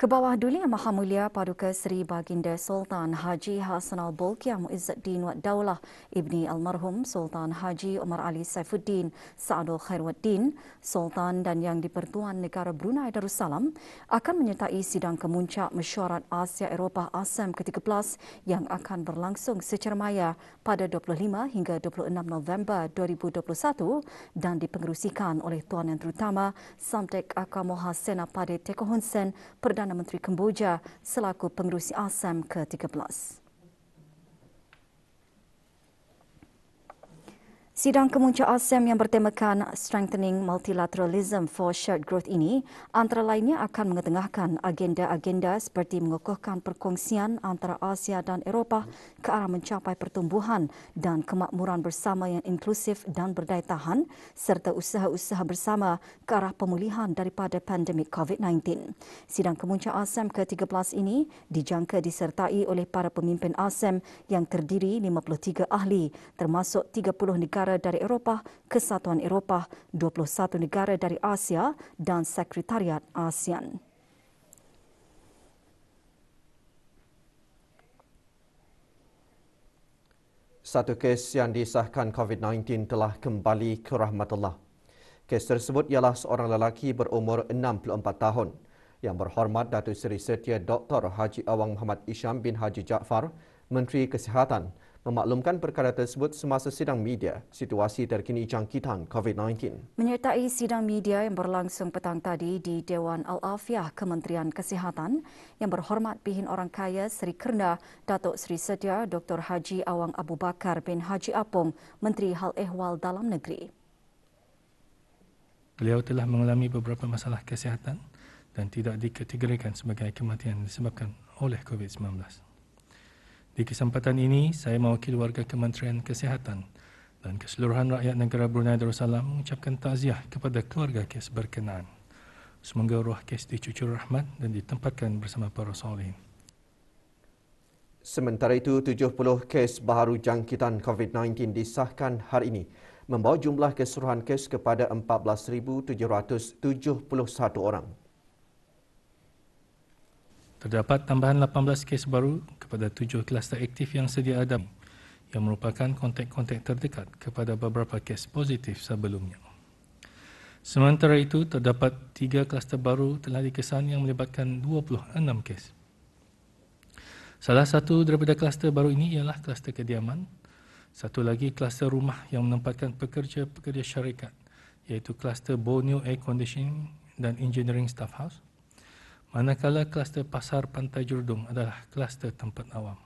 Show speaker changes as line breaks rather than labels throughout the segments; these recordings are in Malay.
Ke bawah Duli Yang Maha Mulia Paduka Seri Baginda Sultan Haji Hassanal Bolkiah Muizzuddin Wad Daulah Ibni Almarhum Sultan Haji Omar Ali Saifuddin Saadul Khairuddin Sultan dan Yang Dipertuan Negara Brunei Darussalam akan menyertai sidang kemuncak mesyuarat Asia Eropah ASEM ke-13 yang akan berlangsung secara maya pada 25 hingga 26 November 2021 dan dipengerusikan oleh Tuan Yang Terutama Samtek Akamoha Sena Pade Tekohunsen Perdana Perdana Menteri Kemboja selaku pengerusi ASEM ke-13. Sidang kemunca ASEM yang bertemakan Strengthening Multilateralism for Shared Growth ini antara lainnya akan mengetengahkan agenda-agenda seperti mengukuhkan perkongsian antara Asia dan Eropah ke arah mencapai pertumbuhan dan kemakmuran bersama yang inklusif dan berdaya tahan serta usaha-usaha bersama ke arah pemulihan daripada pandemik COVID-19. Sidang kemunca ASEM ke-13 ini dijangka disertai oleh para pemimpin ASEM yang terdiri 53 ahli termasuk 30 negara negara dari Eropah, Kesatuan Eropah, 21 negara dari Asia dan Sekretariat ASEAN.
Satu kes yang disahkan COVID-19 telah kembali ke Rahmatullah. Kes tersebut ialah seorang lelaki berumur 64 tahun yang berhormat Datuk Seri Setia Dr. Haji Awang Muhammad Isham bin Haji Jaafar, Menteri Kesihatan memaklumkan perkara tersebut semasa sidang media situasi terkini jangkitan COVID-19.
Menyertai sidang media yang berlangsung petang tadi di Dewan Al-Afiah Kementerian Kesihatan, yang berhormat pihin orang kaya Sri Kerna, Datuk Sri Sedia, Dr. Haji Awang Abu Bakar bin Haji Apung, Menteri Hal Ehwal Dalam Negeri.
Beliau telah mengalami beberapa masalah kesihatan dan tidak dikategorikan sebagai kematian disebabkan oleh COVID-19. Di kesempatan ini, saya mewakili warga Kementerian Kesihatan dan keseluruhan rakyat negara Brunei Darussalam mengucapkan takziah kepada keluarga kes berkenaan. Semoga roh kes dicucur rahmat dan ditempatkan bersama para salim.
Sementara itu, 70 kes baru jangkitan COVID-19 disahkan hari ini, membawa jumlah keseluruhan kes kepada 14,771 orang.
Terdapat tambahan 18 kes baru kepada tujuh kluster aktif yang sedia ada yang merupakan kontak-kontak terdekat kepada beberapa kes positif sebelumnya. Sementara itu, terdapat tiga kluster baru telah dikesan yang melibatkan 26 kes. Salah satu daripada kluster baru ini ialah kluster kediaman, satu lagi kluster rumah yang menempatkan pekerja-pekerja syarikat iaitu kluster Borneo Air Conditioning dan Engineering Staff House Manakala kluster pasar pantai Jurdung adalah kluster tempat awam.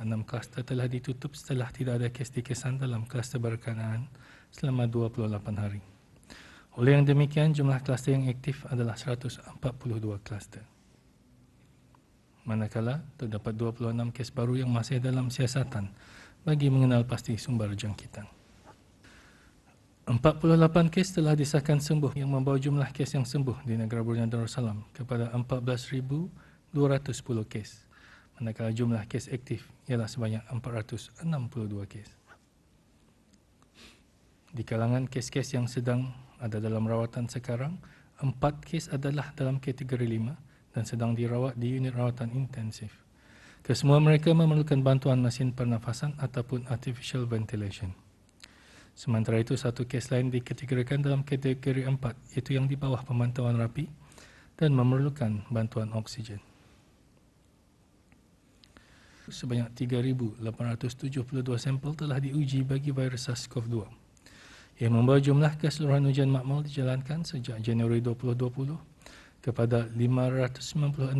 Enam kluster telah ditutup setelah tidak ada kes dikesan dalam kluster berkenaan selama 28 hari. Oleh yang demikian, jumlah kluster yang aktif adalah 142 kluster. Manakala, terdapat 26 kes baru yang masih dalam siasatan bagi mengenal pasti sumber jangkitan. 48 kes telah disahkan sembuh yang membawa jumlah kes yang sembuh di negara Brunei Darussalam kepada 14,210 kes. Manakala jumlah kes aktif ialah sebanyak 462 kes. Di kalangan kes-kes yang sedang ada dalam rawatan sekarang, 4 kes adalah dalam kategori 5 dan sedang dirawat di unit rawatan intensif. Kesemua mereka memerlukan bantuan mesin pernafasan ataupun artificial ventilation. Sementara itu, satu kes lain dikategorikan dalam kategori 4, iaitu yang di bawah pemantauan rapi dan memerlukan bantuan oksigen. Sebanyak 3,872 sampel telah diuji bagi virus SARS-CoV-2. Ia membawa jumlah keseluruhan ujian makmal dijalankan sejak Januari 2020 kepada 596,498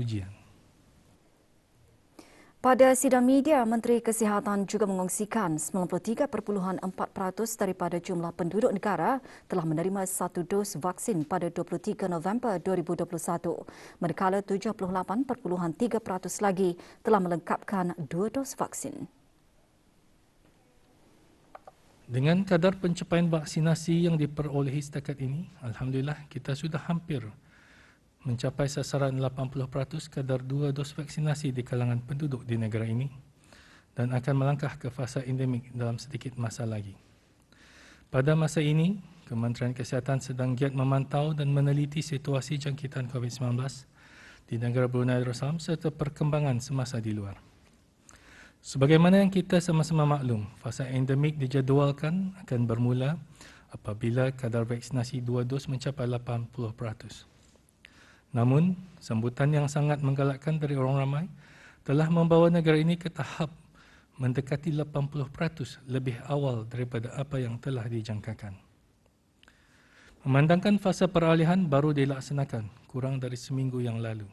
ujian.
Pada sidang media, Menteri Kesihatan juga mengongsikan 93.4% daripada jumlah penduduk negara telah menerima satu dos vaksin pada 23 November 2021, manakala 78.3% lagi telah melengkapkan dua dos vaksin.
Dengan kadar pencapaian vaksinasi yang diperolehi setakat ini, alhamdulillah kita sudah hampir mencapai sasaran 80% kadar dua dos vaksinasi di kalangan penduduk di negara ini dan akan melangkah ke fasa endemik dalam sedikit masa lagi. Pada masa ini, Kementerian Kesihatan sedang giat memantau dan meneliti situasi jangkitan COVID-19 di negara Brunei Darussalam serta perkembangan semasa di luar. Sebagaimana yang kita sama-sama maklum, fasa endemik dijadualkan akan bermula apabila kadar vaksinasi dua dos mencapai 80%. Namun, sambutan yang sangat menggalakkan dari orang ramai telah membawa negara ini ke tahap mendekati 80% lebih awal daripada apa yang telah dijangkakan. Memandangkan fasa peralihan baru dilaksanakan kurang dari seminggu yang lalu.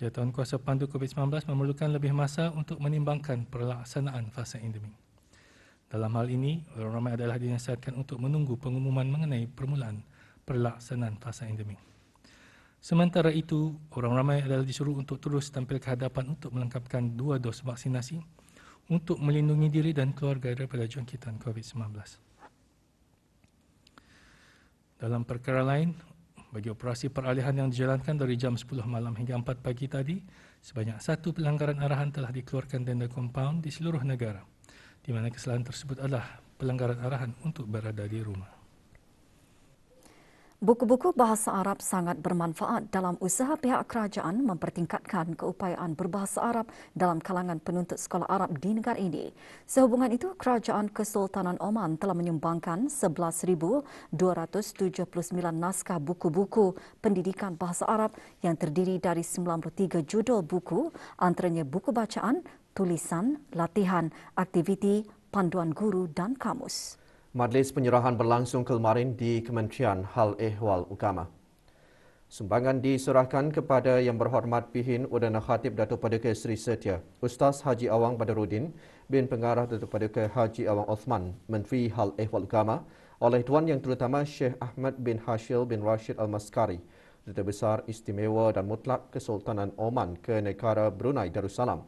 Jawatan Kuasa Pandu COVID-19 memerlukan lebih masa untuk menimbangkan perlaksanaan fasa endemik. Dalam hal ini, orang ramai adalah dinasihatkan untuk menunggu pengumuman mengenai permulaan perlaksanaan fasa endemik. Sementara itu, orang ramai adalah disuruh untuk terus tampil ke hadapan untuk melengkapkan dua dos vaksinasi untuk melindungi diri dan keluarga daripada jangkitan COVID-19. Dalam perkara lain, bagi operasi peralihan yang dijalankan dari jam 10 malam hingga 4 pagi tadi, sebanyak satu pelanggaran arahan telah dikeluarkan denda kompaun di seluruh negara, di mana kesalahan tersebut adalah pelanggaran arahan untuk berada di rumah.
Buku-buku bahasa Arab sangat bermanfaat dalam usaha pihak kerajaan mempertingkatkan keupayaan berbahasa Arab dalam kalangan penuntut sekolah Arab di negara ini. Sehubungan itu, Kerajaan Kesultanan Oman telah menyumbangkan 11,279 naskah buku-buku pendidikan bahasa Arab yang terdiri dari 93 judul buku, antaranya buku bacaan, tulisan, latihan, aktiviti, panduan guru dan kamus.
Majlis penyerahan berlangsung kemarin di Kementerian Hal Ehwal Agama. Sumbangan diserahkan kepada Yang Berhormat Pihin Udana Khatib Datuk Paduka Seri Setia, Ustaz Haji Awang Badarudin bin Pengarah Datuk Paduka Haji Awang Osman, Menteri Hal Ehwal Agama, oleh Tuan Yang Terutama Syekh Ahmad bin Hashil bin Rashid Al-Maskari, Duta Besar Istimewa dan Mutlak Kesultanan Oman ke Negara Brunei Darussalam.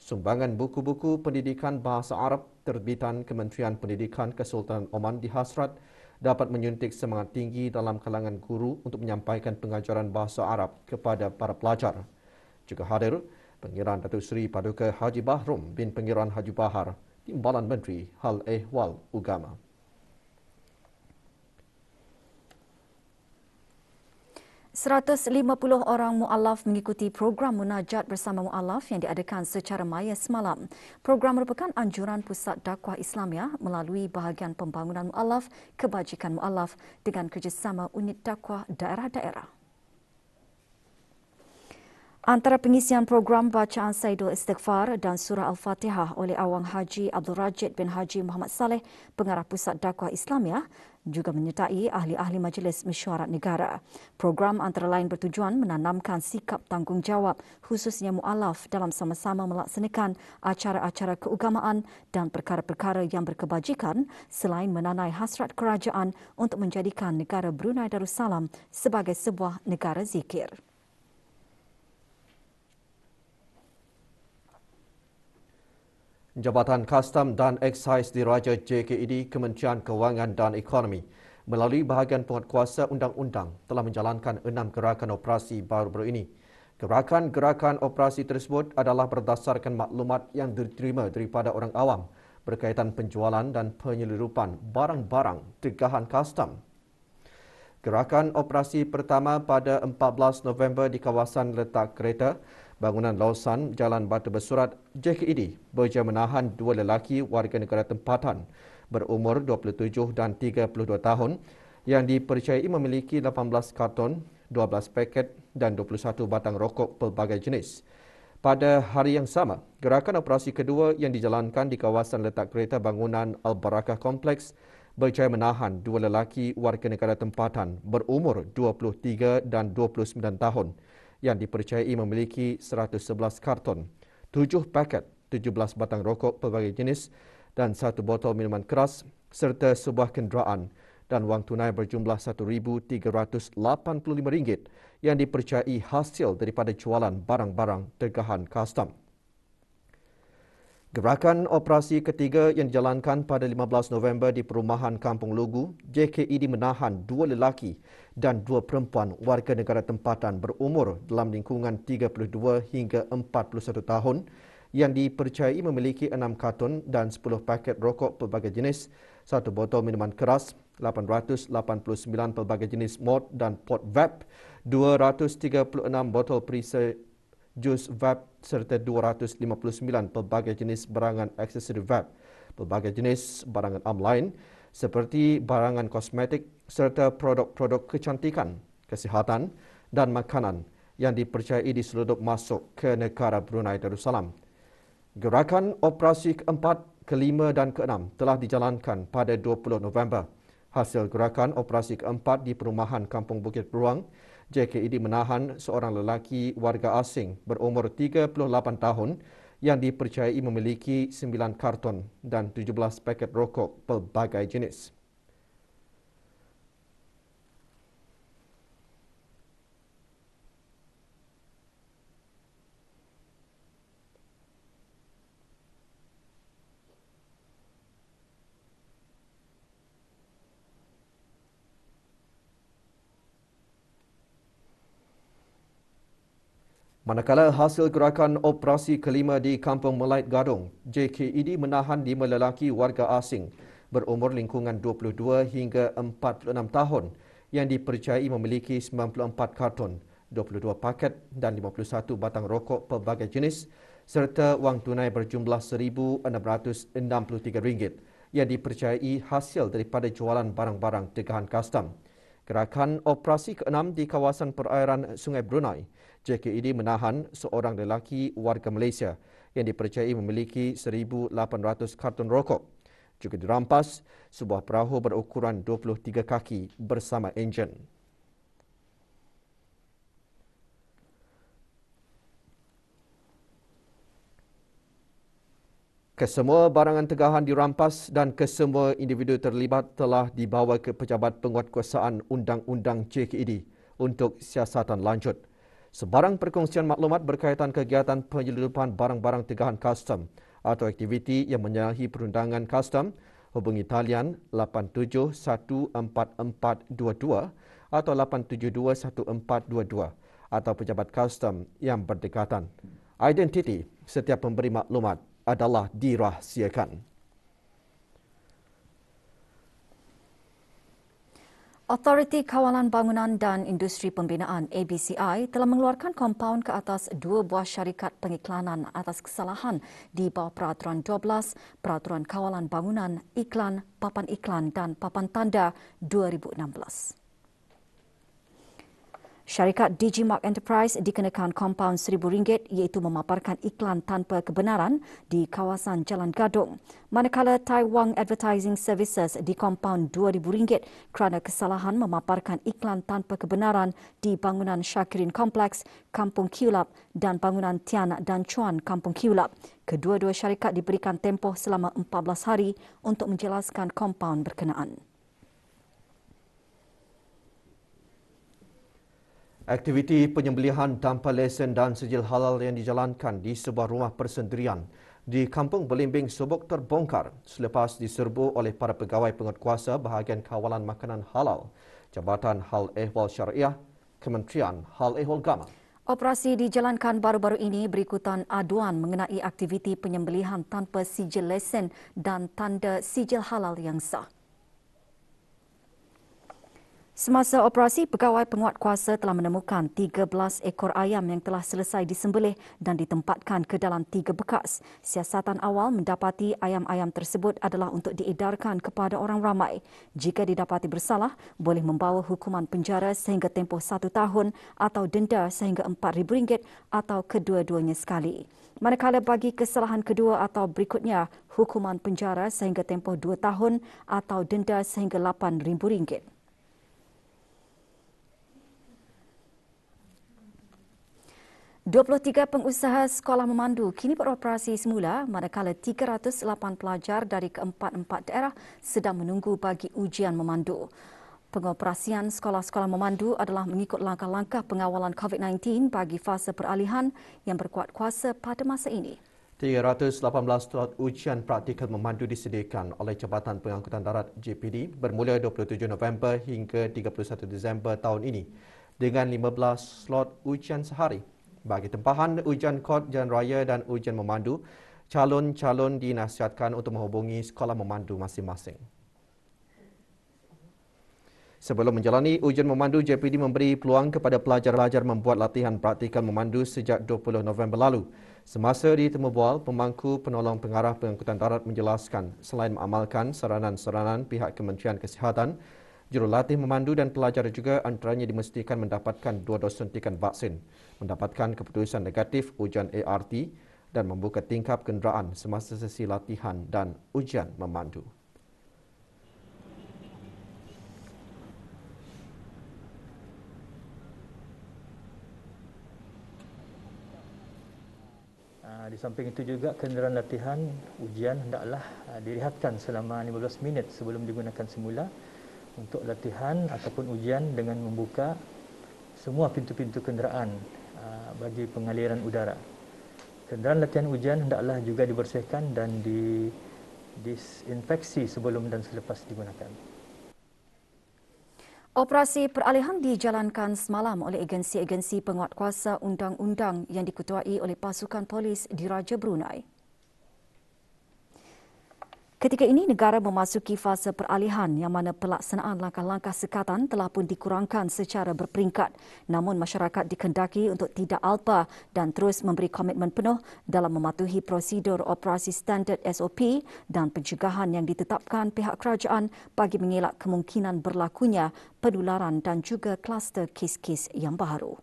Sumbangan buku-buku pendidikan bahasa Arab terbitan Kementerian Pendidikan Kesultanan Oman di Hasrat dapat menyuntik semangat tinggi dalam kalangan guru untuk menyampaikan pengajaran bahasa Arab kepada para pelajar. Juga hadir Pengiran Datuk Seri Paduka Haji Bahrum bin Pengiran Haji Bahar, Timbalan Menteri Hal Ehwal Ugama.
150 orang mualaf mengikuti program munajat bersama mualaf yang diadakan secara maya semalam. Program merupakan anjuran Pusat Dakwah Islamia melalui bahagian pembangunan mualaf, kebajikan mualaf dengan kerjasama unit dakwah daerah-daerah. Antara pengisian program bacaan Saidul Istighfar dan Surah Al-Fatihah oleh Awang Haji Abdul Rajid bin Haji Muhammad Saleh, pengarah Pusat Dakwah Islamia, juga menyertai ahli-ahli Majlis Mesyuarat Negara. Program antara lain bertujuan menanamkan sikap tanggungjawab khususnya mu'alaf dalam sama-sama melaksanakan acara-acara keugamaan dan perkara-perkara yang berkebajikan selain menanai hasrat kerajaan untuk menjadikan negara Brunei Darussalam sebagai sebuah negara zikir.
Jabatan Kustom dan Excise Diraja JKED Kementerian Kewangan dan Ekonomi melalui bahagian penguatkuasa undang-undang telah menjalankan enam gerakan operasi baru-baru ini. Gerakan-gerakan operasi tersebut adalah berdasarkan maklumat yang diterima daripada orang awam berkaitan penjualan dan penyelirupan barang-barang tegahan kustom. Gerakan operasi pertama pada 14 November di kawasan letak kereta Bangunan Lausan Jalan Batu Besurat JKED berjaya menahan dua lelaki warga negara tempatan berumur 27 dan 32 tahun yang dipercayai memiliki 18 karton, 12 paket dan 21 batang rokok pelbagai jenis. Pada hari yang sama, gerakan operasi kedua yang dijalankan di kawasan letak kereta bangunan Al-Barakah Kompleks berjaya menahan dua lelaki warga negara tempatan berumur 23 dan 29 tahun yang dipercayai memiliki 111 karton, 7 paket, 17 batang rokok pelbagai jenis dan satu botol minuman keras serta sebuah kenderaan dan wang tunai berjumlah RM1,385 yang dipercayai hasil daripada jualan barang-barang tegahan kastam. Gerakan operasi ketiga yang dijalankan pada 15 November di perumahan Kampung Lugu, JKED menahan dua lelaki dan dua perempuan warga negara tempatan berumur dalam lingkungan 32 hingga 41 tahun yang dipercayai memiliki enam karton dan sepuluh paket rokok pelbagai jenis, satu botol minuman keras, 889 pelbagai jenis mod dan pot vape, 236 botol perisa jus vape serta 259 pelbagai jenis barangan aksesori vape, pelbagai jenis barangan online seperti barangan kosmetik serta produk-produk kecantikan, kesihatan dan makanan yang dipercayai diseludup masuk ke negara Brunei Darussalam. Gerakan operasi keempat, kelima dan keenam telah dijalankan pada 20 November. Hasil gerakan operasi keempat di perumahan Kampung Bukit Beruang JKED menahan seorang lelaki warga asing berumur 38 tahun yang dipercayai memiliki 9 karton dan 17 paket rokok pelbagai jenis. Manakala hasil gerakan operasi kelima di Kampung Melait Gadung, JKED menahan lima lelaki warga asing berumur lingkungan 22 hingga 46 tahun yang dipercayai memiliki 94 karton, 22 paket dan 51 batang rokok pelbagai jenis serta wang tunai berjumlah RM1,663 yang dipercayai hasil daripada jualan barang-barang tegahan kastam. Gerakan operasi ke-6 di kawasan perairan Sungai Brunei JKED menahan seorang lelaki warga Malaysia yang dipercayai memiliki 1,800 karton rokok. Juga dirampas sebuah perahu berukuran 23 kaki bersama enjin. Kesemua barangan tegahan dirampas dan kesemua individu terlibat telah dibawa ke Pejabat Penguatkuasaan Undang-Undang JKED untuk siasatan lanjut sebarang perkongsian maklumat berkaitan kegiatan penyeludupan barang-barang tegahan custom atau aktiviti yang menyalahi perundangan custom, hubungi talian 8714422 atau 8721422 atau pejabat custom yang berdekatan. Identiti setiap pemberi maklumat adalah dirahsiakan.
Authority Kawalan Bangunan dan Industri Pembinaan ABCI telah mengeluarkan kompaun ke atas dua buah syarikat pengiklanan atas kesalahan di bawah Peraturan 12, Peraturan Kawalan Bangunan, Iklan, Papan Iklan dan Papan Tanda 2016. Syarikat Digimark Enterprise dikenakan kompaun RM1,000 iaitu memaparkan iklan tanpa kebenaran di kawasan Jalan Gadong, Manakala Taiwan Advertising Services dikompaun RM2,000 kerana kesalahan memaparkan iklan tanpa kebenaran di bangunan Syakirin Kompleks, Kampung Kiulap dan bangunan Tian dan Chuan, Kampung Kiulap. Kedua-dua syarikat diberikan tempoh selama 14 hari untuk menjelaskan kompaun berkenaan.
Aktiviti penyembelihan tanpa lesen dan sijil halal yang dijalankan di sebuah rumah persendirian di Kampung Belimbing Subuk terbongkar selepas diserbu oleh para pegawai penguatkuasa bahagian kawalan makanan halal, Jabatan Hal Ehwal Syariah, Kementerian Hal Ehwal Gama.
Operasi dijalankan baru-baru ini berikutan aduan mengenai aktiviti penyembelihan tanpa sijil lesen dan tanda sijil halal yang sah. Semasa operasi, pegawai penguat kuasa telah menemukan 13 ekor ayam yang telah selesai disembelih dan ditempatkan ke dalam tiga bekas. Siasatan awal mendapati ayam-ayam tersebut adalah untuk diedarkan kepada orang ramai. Jika didapati bersalah, boleh membawa hukuman penjara sehingga tempoh satu tahun atau denda sehingga RM4,000 atau kedua-duanya sekali. Manakala bagi kesalahan kedua atau berikutnya, hukuman penjara sehingga tempoh dua tahun atau denda sehingga RM8,000. 23 pengusaha sekolah memandu kini beroperasi semula manakala 308 pelajar dari keempat-empat daerah sedang menunggu bagi ujian memandu. Pengoperasian sekolah-sekolah memandu adalah mengikut langkah-langkah pengawalan COVID-19 bagi fasa peralihan yang berkuat kuasa pada masa ini.
318 slot ujian praktikal memandu disediakan oleh Jabatan Pengangkutan Darat JPD bermula 27 November hingga 31 Disember tahun ini dengan 15 slot ujian sehari bagi tempahan ujian kod jalan raya dan ujian memandu, calon-calon dinasihatkan untuk menghubungi sekolah memandu masing-masing. Sebelum menjalani ujian memandu, JPD memberi peluang kepada pelajar-pelajar membuat latihan praktikan memandu sejak 20 November lalu. Semasa di temubual, pemangku penolong pengarah pengangkutan darat menjelaskan selain mengamalkan saranan-saranan pihak Kementerian Kesihatan, jurulatih memandu dan pelajar juga antaranya dimestikan mendapatkan dua dos suntikan vaksin mendapatkan keputusan negatif ujian ART dan membuka tingkap kenderaan semasa sesi latihan dan ujian memandu.
Ah, di samping itu juga kenderaan latihan ujian hendaklah ah, dilihatkan selama 15 minit sebelum digunakan semula untuk latihan ataupun ujian dengan membuka semua pintu-pintu kenderaan Ah, bagi pengaliran udara. Kenderaan latihan ujian hendaklah juga dibersihkan dan di disinfeksi sebelum dan selepas digunakan.
Operasi peralihan dijalankan semalam oleh agensi-agensi penguatkuasa undang-undang yang diketuai oleh pasukan polis di Raja Brunei. Ketika ini negara memasuki fasa peralihan yang mana pelaksanaan langkah-langkah sekatan telah pun dikurangkan secara berperingkat namun masyarakat dikendaki untuk tidak alpa dan terus memberi komitmen penuh dalam mematuhi prosedur operasi standard SOP dan pencegahan yang ditetapkan pihak kerajaan bagi mengelak kemungkinan berlakunya penularan dan juga kluster kes-kes yang baru.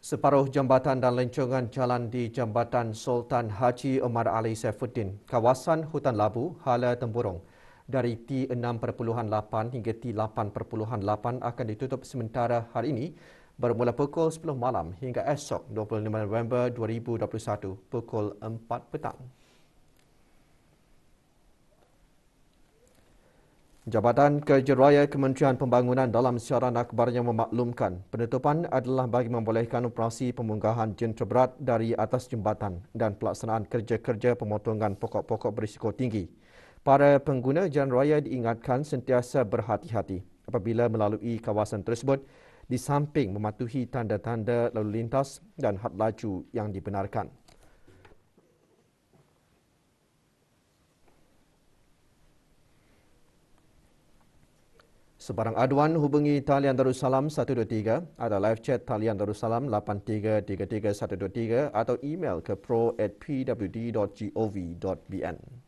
Separuh jambatan dan lencongan jalan di Jambatan Sultan Haji Omar Ali Saifuddin, kawasan Hutan Labu, Hala Temburong, dari T6.8 hingga T8.8 akan ditutup sementara hari ini bermula pukul 10 malam hingga esok 25 November 2021 pukul 4 petang. Jabatan Raya Kementerian Pembangunan dalam siaran akhbarnya memaklumkan penutupan adalah bagi membolehkan operasi pemunggahan jentera berat dari atas jembatan dan pelaksanaan kerja-kerja pemotongan pokok-pokok berisiko tinggi. Para pengguna jalan raya diingatkan sentiasa berhati-hati apabila melalui kawasan tersebut di samping mematuhi tanda-tanda lalu lintas dan had laju yang dibenarkan. Sebarang aduan hubungi talian Darussalam 123 atau live chat talian Darussalam 8333123 atau email ke pro@pwd.gov.bn.